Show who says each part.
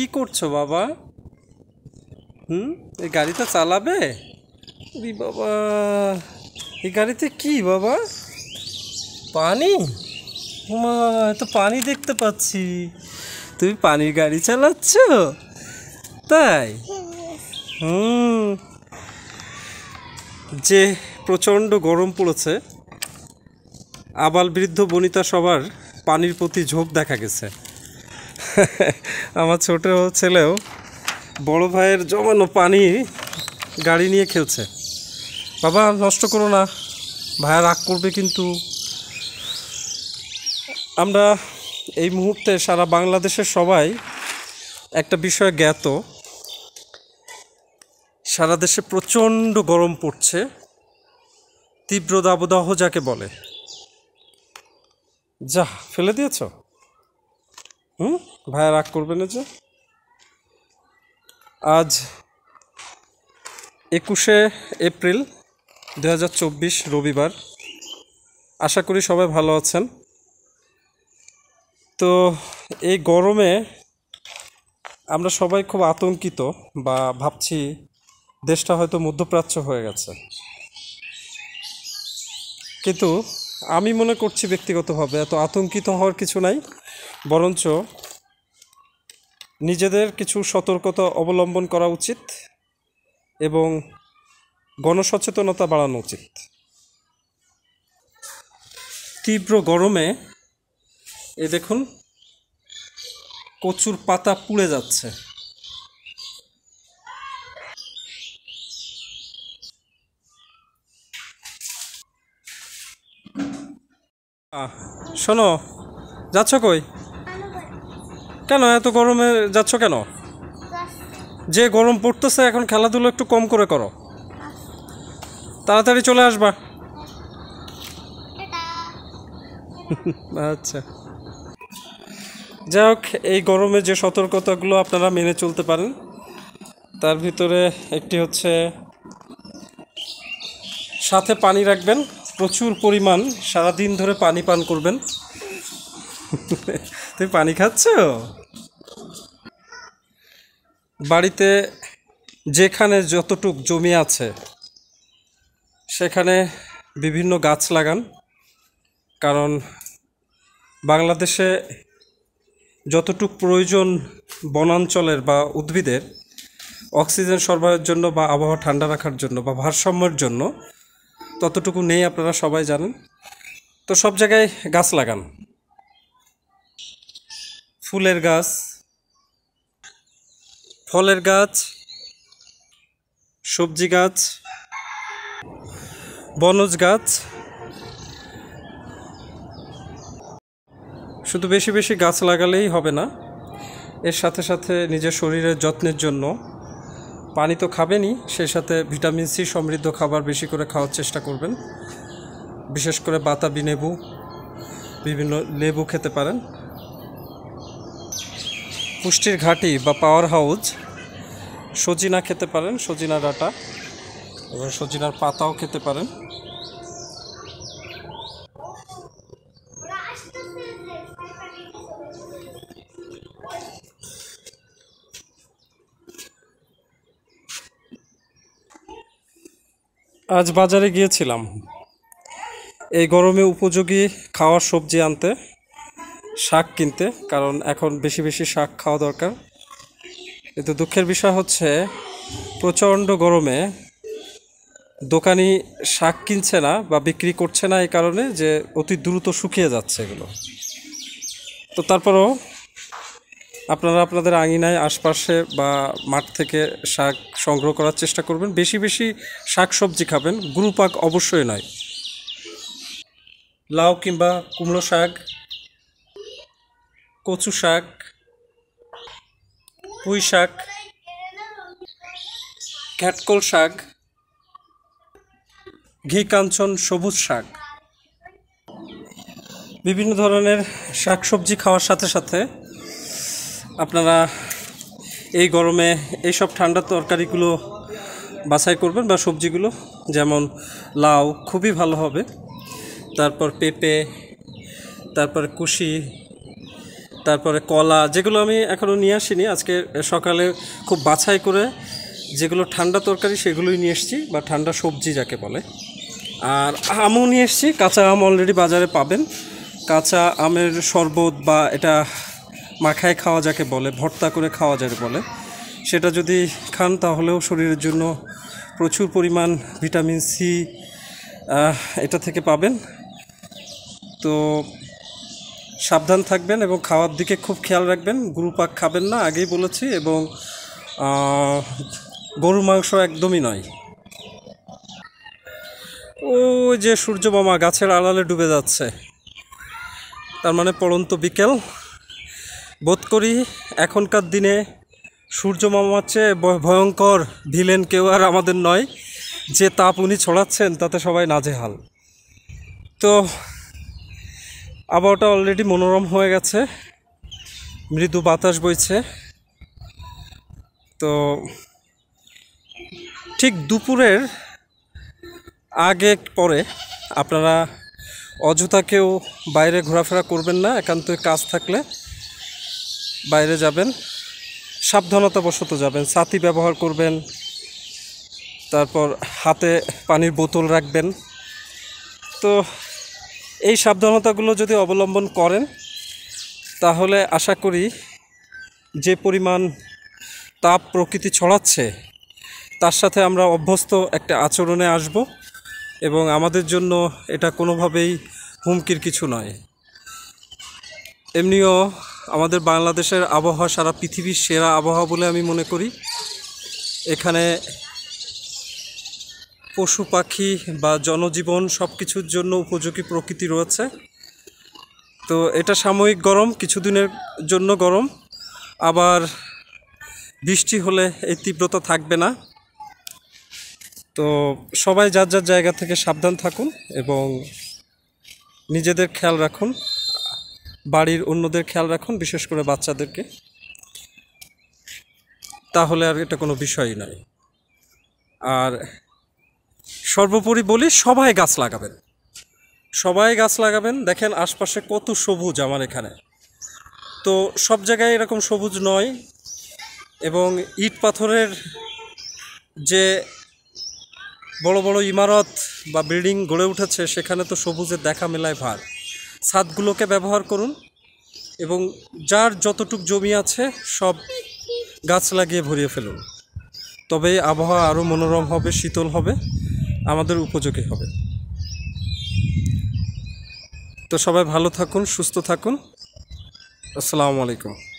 Speaker 1: কি করছো বাবা হুম এই গাড়িটা চালাবে বাবা এই গাড়িতে কি বাবা পানি মা এত পানি দেখতে পাচ্ছি তুমি পানির গাড়ি চালাচ্ছ তাই হুম যে প্রচণ্ড গরম পড়েছে আবাল বৃদ্ধ বনিতা সবার পানির প্রতি ঝোঁক দেখা গেছে আমার ছোট ছেলেও বড় ভাইয়ের জমানো পানি গাড়ি নিয়ে খেলছে বাবা নষ্ট করো না ভাইয়া রাগ করবে কিন্তু আমরা এই মুহূর্তে সারা বাংলাদেশের সবাই একটা বিষয় জ্ঞাত সারা দেশে প্রচণ্ড গরম পড়ছে তীব্র দাবদাহ যাকে বলে যা ফেলে দিয়েছ হুম ভাইয়া রাগ করবে না যে আজ একুশে এপ্রিল দু রবিবার আশা করি সবাই ভালো আছেন তো এই গরমে আমরা সবাই খুব আতঙ্কিত বা ভাবছি দেশটা হয়তো মধ্যপ্রাচ্য হয়ে গেছে কিন্তু আমি মনে করছি ব্যক্তিগতভাবে এত আতঙ্কিত হওয়ার কিছু নাই বরঞ্চ নিজেদের কিছু সতর্কতা অবলম্বন করা উচিত এবং গণসচেতনতা বাড়ানো উচিত তীব্র গরমে এ দেখুন কচুর পাতা পুড়ে যাচ্ছে শোনো যাচ্ছ কই কেন এত গরমে যাচ্ছ কেন যে গরম পড়তেছে এখন খেলাধুলো একটু কম করে করো তাড়াতাড়ি চলে আসবা আচ্ছা যাই হোক এই গরমে যে সতর্কতাগুলো আপনারা মেনে চলতে পারেন তার ভিতরে একটি হচ্ছে সাথে পানি রাখবেন প্রচুর পরিমাণ সারাদিন ধরে পানি পান করবেন তুমি পানি খাচ্ছ বাড়িতে যেখানে যতটুক জমি আছে সেখানে বিভিন্ন গাছ লাগান কারণ বাংলাদেশে যতটুক প্রয়োজন বনাঞ্চলের বা উদ্ভিদের অক্সিজেন সরবরাহের জন্য বা আবহাওয়া ঠান্ডা রাখার জন্য বা ভারসাম্যের জন্য ততটুকু নেই আপনারা সবাই জানেন তো সব জায়গায় গাছ লাগান ফুলের গাছ ফলের গাছ সবজি গাছ বনজ গাছ শুধু বেশি বেশি গাছ লাগালেই হবে না এর সাথে সাথে নিজের শরীরের যত্নের জন্য পানি তো খাবেনই সেই সাথে ভিটামিন সি সমৃদ্ধ খাবার বেশি করে খাওয়ার চেষ্টা করবেন বিশেষ করে বাতাবি লেবু বিভিন্ন লেবু খেতে পারেন পুষ্টির ঘাটি বা পাওয়ার হাউস সজিনা খেতে পারেন সজিনা ডাটা এবং সজিনার পাতাও খেতে পারেন আজ বাজারে গিয়েছিলাম এই গরমে উপযোগী খাওয়ার সবজি আনতে শাক কিনতে কারণ এখন বেশি বেশি শাক খাওয়া দরকার কিন্তু দুঃখের বিষয় হচ্ছে প্রচণ্ড গরমে দোকানি শাক কিনছে না বা বিক্রি করছে না এই কারণে যে অতি দ্রুত শুকিয়ে যাচ্ছে এগুলো তো তারপরও আপনারা আপনাদের আঙিনায় আশপাশে বা মাঠ থেকে শাক সংগ্রহ করার চেষ্টা করবেন বেশি বেশি শাক সবজি খাবেন গ্রুপাক অবশ্যই নয় লাউ কিংবা কুমড়ো শাক কচু শাক পুঁই শাক ঘ্যাটকল শাক ঘি কাঞ্চন সবুজ শাক বিভিন্ন ধরনের শাক সবজি খাওয়ার সাথে সাথে আপনারা এই গরমে এইসব ঠান্ডা তরকারিগুলো বাছাই করবেন বা সবজিগুলো যেমন লাউ খুবই ভালো হবে তারপর পেঁপে তারপর কুশি তারপরে কলা যেগুলো আমি এখনও নিয়ে আসিনি আজকে সকালে খুব বাছাই করে যেগুলো ঠান্ডা তরকারি সেগুলোই নিয়ে এসেছি বা ঠান্ডা সবজি যাকে বলে আর আমও নিয়ে এসেছি কাঁচা আম অলরেডি বাজারে পাবেন কাঁচা আমের শরবত বা এটা মাখায় খাওয়া যাকে বলে ভর্তা করে খাওয়া যাকে বলে সেটা যদি খান তাহলেও শরীরের জন্য প্রচুর পরিমাণ ভিটামিন সি এটা থেকে পাবেন তো সাবধান থাকবেন এবং খাওয়ার দিকে খুব খেয়াল রাখবেন গরু পাক খাবেন না আগেই বলেছি এবং গরু মাংস একদমই নয় ও যে সূর্য মামা গাছের আড়ালে ডুবে যাচ্ছে তার মানে পড়ন্ত বিকেল বোধ করি এখনকার দিনে সূর্য মামার চেয়ে ভয়ঙ্কর ভিলেন কেউ আর আমাদের নয় যে তাপ উনি ছড়াচ্ছেন তাতে সবাই নাজেহাল তো আবহাওয়াটা অলরেডি মনোরম হয়ে গেছে মৃদু বাতাস বইছে তো ঠিক দুপুরের আগে পরে আপনারা অযথা কেউ বাইরে ঘোরাফেরা করবেন না একান্তই কাজ থাকলে বাইরে যাবেন সাবধানতাবশত যাবেন ছাতি ব্যবহার করবেন তারপর হাতে পানির বোতল রাখবেন তো এই সাবধানতাগুলো যদি অবলম্বন করেন তাহলে আশা করি যে পরিমাণ তাপ প্রকৃতি ছড়াচ্ছে তার সাথে আমরা অভ্যস্ত একটা আচরণে আসব এবং আমাদের জন্য এটা কোনোভাবেই হুমকির কিছু নয় এমনিও আমাদের বাংলাদেশের আবহাওয়া সারা পৃথিবীর সেরা আবহাওয়া বলে আমি মনে করি এখানে পশু পাখি বা জনজীবন সব কিছুর জন্য উপযোগী প্রকৃতি রয়েছে তো এটা সাময়িক গরম কিছুদিনের জন্য গরম আবার বৃষ্টি হলে এই তীব্রতা থাকবে না তো সবাই যার যার জায়গা থেকে সাবধান থাকুন এবং নিজেদের খেয়াল রাখুন বাড়ির অন্যদের খেয়াল রাখুন বিশেষ করে বাচ্চাদেরকে তাহলে আর এটা কোনো বিষয়ই নয় আর সর্বোপরি বলি সবাই গাছ লাগাবেন সবাই গাছ লাগাবেন দেখেন আশপাশে কত সবুজ আমার এখানে তো সব জায়গায় এরকম সবুজ নয় এবং ইট পাথরের যে বড় বড় ইমারত বা বিল্ডিং গড়ে উঠেছে সেখানে তো সবুজের দেখা মেলায় ভার ছাদগুলোকে ব্যবহার করুন এবং যার যতটুক জমি আছে সব গাছ লাগিয়ে ভরিয়ে ফেলুন তবে আবহাওয়া আরও মনোরম হবে শীতল হবে আমাদের উপযোগী হবে তো সবাই ভালো থাকুন সুস্থ থাকুন আসসালামু আলাইকুম